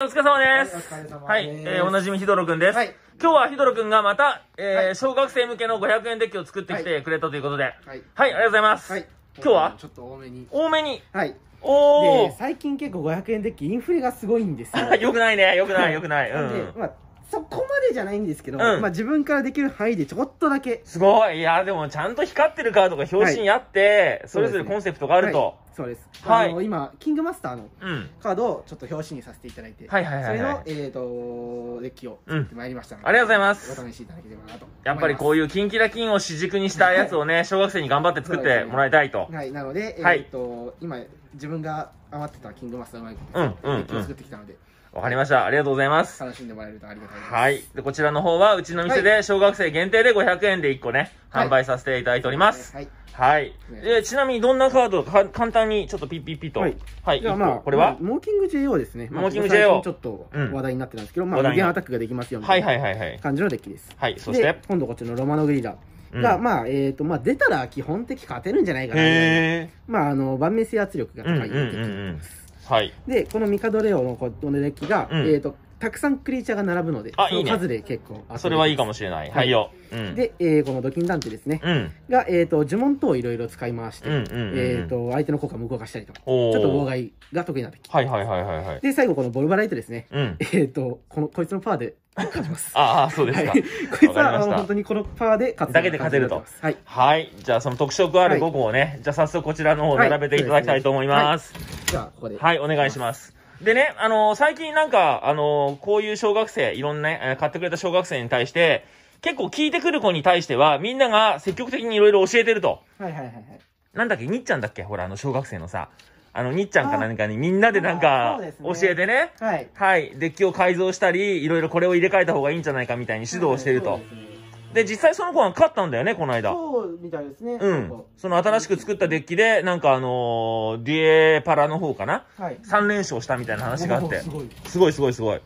お疲れ様です。はい、お疲れ様です。はい、えー、おなじみヒドロくんです。はい、今日はヒドロくんがまた、えー、はい、小学生向けの500円デッキを作ってきてくれたということで、はい、はい、ありがとうございます。はい、今日はちょっと多めに。多めに。はい。おお。最近結構500円デッキインフレがすごいんですよ。よくないね、よくない、よくない。うん。まあそこまでじゃないんですけど、うん、まあ自分からできる範囲でちょっとだけ。すごい。いや、でもちゃんと光ってるカードが表紙にあって、それぞれコンセプトがあると。そうです。はい、あの今キングマスターのカードをちょっと表紙にさせていただいて、はいはいはい、それのえー、とデッキを作ってまいりましたので、うん、ありがとうございます。お試しいただければなとやっぱりこういうキンキラキンを主軸にしたやつをね、小学生に頑張って作ってもらいたいと。ね、はい。なのでえっ、ー、と、今自分が余ってたキングマスターうデッキを作ってきたので。んうんうんわかりました。ありがとうございます。楽しんでもらえるとありがたいです。はい。で、こちらの方は、うちの店で小学生限定で500円で1個ね、はい、販売させていただいております。はい、はいはい。えちなみにどんなカードか簡単にちょっとピッピッピッと。はい。はい、じゃあまあ、これは、モーキング JO ですね。モーキング JO。ちょっと話題になってたんですけど、まあ、無限アタックができますよみはいははいい。感じのデッキです。はい、そして。今度こっちのロマノグリーダー。が、まあ、えっ、と、まあ、出たら基本的勝てるんじゃないかな。まあ、あの、盤面性圧力が高いデッキにす。はい。で、このミカドレオのこのデッキが、えっ、と、たくさんクリーチャーが並ぶので、あその数で結構それはいいかもしれない。はい、よ。うん。で、えーこのドキンダンテですね、うん。が、えー、と呪文等をいろいろ使い回して、うんうんうんえー、と相手の効果も動かしたりとかちょっと妨害が得意な敵はいはいはいはいはい。で最後このボルバライトですねうんえ。ー、とこのこいつのパワーで勝ちますああ、そうですかは。い、こいつはあの本当にこのパワーで勝つだけで勝てるとはいはい。じゃあ、その特色ある5個をね、じゃあ早速こちらの方を並べていただきたいと思います。じゃあここではい、お願いします。でね、あのー、最近なんか、あのー、こういう小学生、いろんなね、買ってくれた小学生に対して、結構聞いてくる子に対しては、みんなが積極的にいろいろ教えてると。はいはいはいはい。なんだっけ、にっちゃんだっけほら、あの、小学生のさ、あの、にっちゃんか何かにみんなでなんか、教えてね。はい。はい。デッキを改造したり、いろいろこれを入れ替えた方がいいんじゃないかみたいに指導してると。はいはいで、実際その子が勝ったんだよね、この間。そうみたいですね。うん。その新しく作ったデッキで、なんかあのー、デュエパラの方かな、はい、?3 連勝したみたいな話があって。すごい。すごいすごいすごい。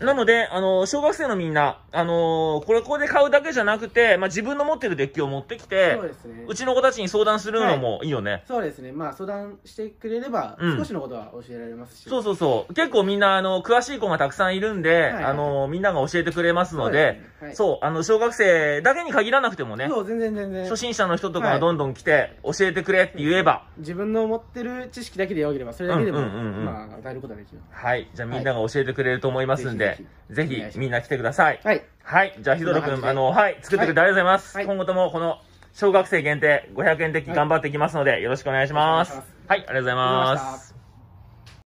なので、あの、小学生のみんな、あのこれここで買うだけじゃなくて、まあ、自分の持ってるデッキを持ってきて、そうですね。うちの子たちに相談するのもいいよね。はい、そうですね。まあ、相談してくれれば、少しのことは教えられますし、うん、そうそうそう。結構みんな、あの、詳しい子がたくさんいるんで、はいあのみんなが教えてくれますので、そう、ねはい、そうあの、小学生だけに限らなくてもね、そう、全然全然。初心者の人とかがどんどん来て、教えてくれって言えば、自分の持ってる知識だけでよければ、それだけでも、ううんんまあ、与えることができる。はい。じゃあ、みんなが教えてくれると思いますんで、ぜひみんな来てください。はい。はい。じゃあ、ヒドロくん、あの、はい、作ってくれてありがとうございます。はい、今後とも、この、小学生限定500円的頑張っていきますので、よろしくお願いします。はい、ありがとうございます。